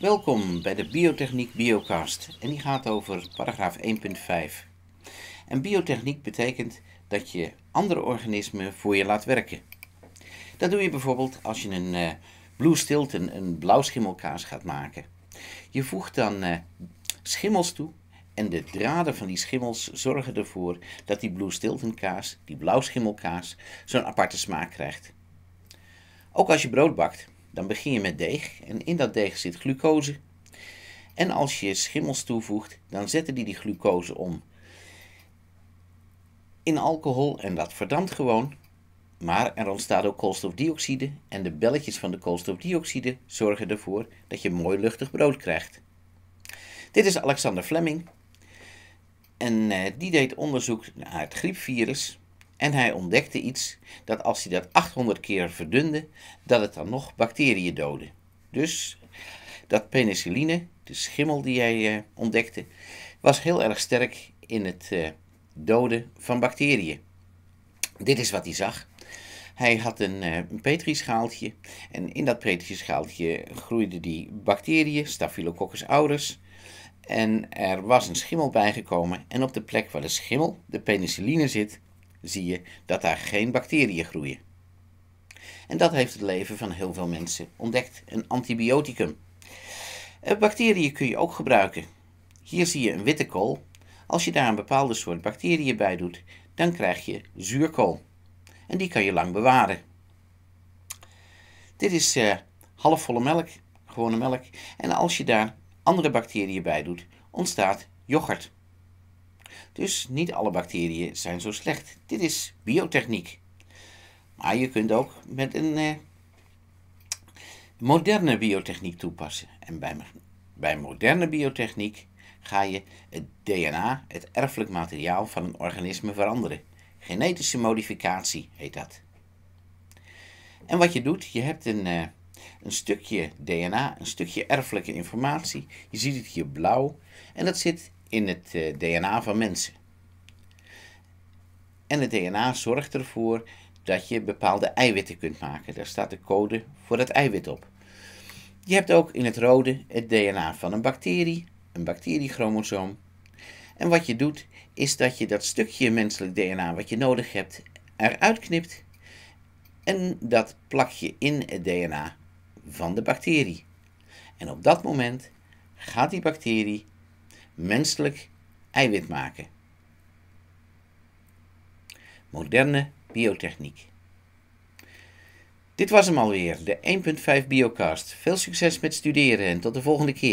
Welkom bij de Biotechniek Biocast en die gaat over paragraaf 1.5. En biotechniek betekent dat je andere organismen voor je laat werken. Dat doe je bijvoorbeeld als je een uh, blue stilton, een schimmelkaas, gaat maken. Je voegt dan eh, schimmels toe en de draden van die schimmels zorgen ervoor dat die blue stilton kaas, die blauwschimmelkaas, zo'n aparte smaak krijgt. Ook als je brood bakt. Dan begin je met deeg en in dat deeg zit glucose. En als je schimmels toevoegt, dan zetten die die glucose om in alcohol en dat verdampt gewoon. Maar er ontstaat ook koolstofdioxide en de belletjes van de koolstofdioxide zorgen ervoor dat je mooi luchtig brood krijgt. Dit is Alexander Fleming en eh, die deed onderzoek naar het griepvirus en hij ontdekte iets dat als hij dat 800 keer verdunde, dat het dan nog bacteriën doodde. Dus dat penicilline, de schimmel die hij eh, ontdekte, was heel erg sterk in het eh, doden van bacteriën. Dit is wat hij zag. Hij had een, eh, een petrischaaltje en in dat petrischaaltje groeiden die bacteriën, Staphylococcus aureus. En er was een schimmel bijgekomen en op de plek waar de schimmel, de penicilline zit, zie je dat daar geen bacteriën groeien. En dat heeft het leven van heel veel mensen ontdekt: een antibioticum. Eh, bacteriën kun je ook gebruiken. Hier zie je een witte kool. Als je daar een bepaalde soort bacteriën bij doet, dan krijg je zuurkool. En die kan je lang bewaren. Dit is eh, halfvolle melk, gewone melk. En als je daar andere bacteriën bij doet, ontstaat yoghurt. Dus niet alle bacteriën zijn zo slecht. Dit is biotechniek. Maar je kunt ook met een eh, moderne biotechniek toepassen. En bij, bij moderne biotechniek ga je het DNA, het erfelijk materiaal van een organisme veranderen. Genetische modificatie heet dat. En wat je doet, je hebt een, eh, een stukje DNA, een stukje erfelijke informatie. Je ziet het hier blauw en dat zit in het eh, DNA van mensen. En het DNA zorgt ervoor dat je bepaalde eiwitten kunt maken. Daar staat de code voor dat eiwit op. Je hebt ook in het rode het DNA van een bacterie, een bacteriechromosoom. En wat je doet, is dat je dat stukje menselijk DNA wat je nodig hebt eruit knipt. En dat plak je in het DNA van de bacterie. En op dat moment gaat die bacterie menselijk eiwit maken. Moderne biotechniek. Dit was hem alweer, de 1.5 Biocast. Veel succes met studeren en tot de volgende keer.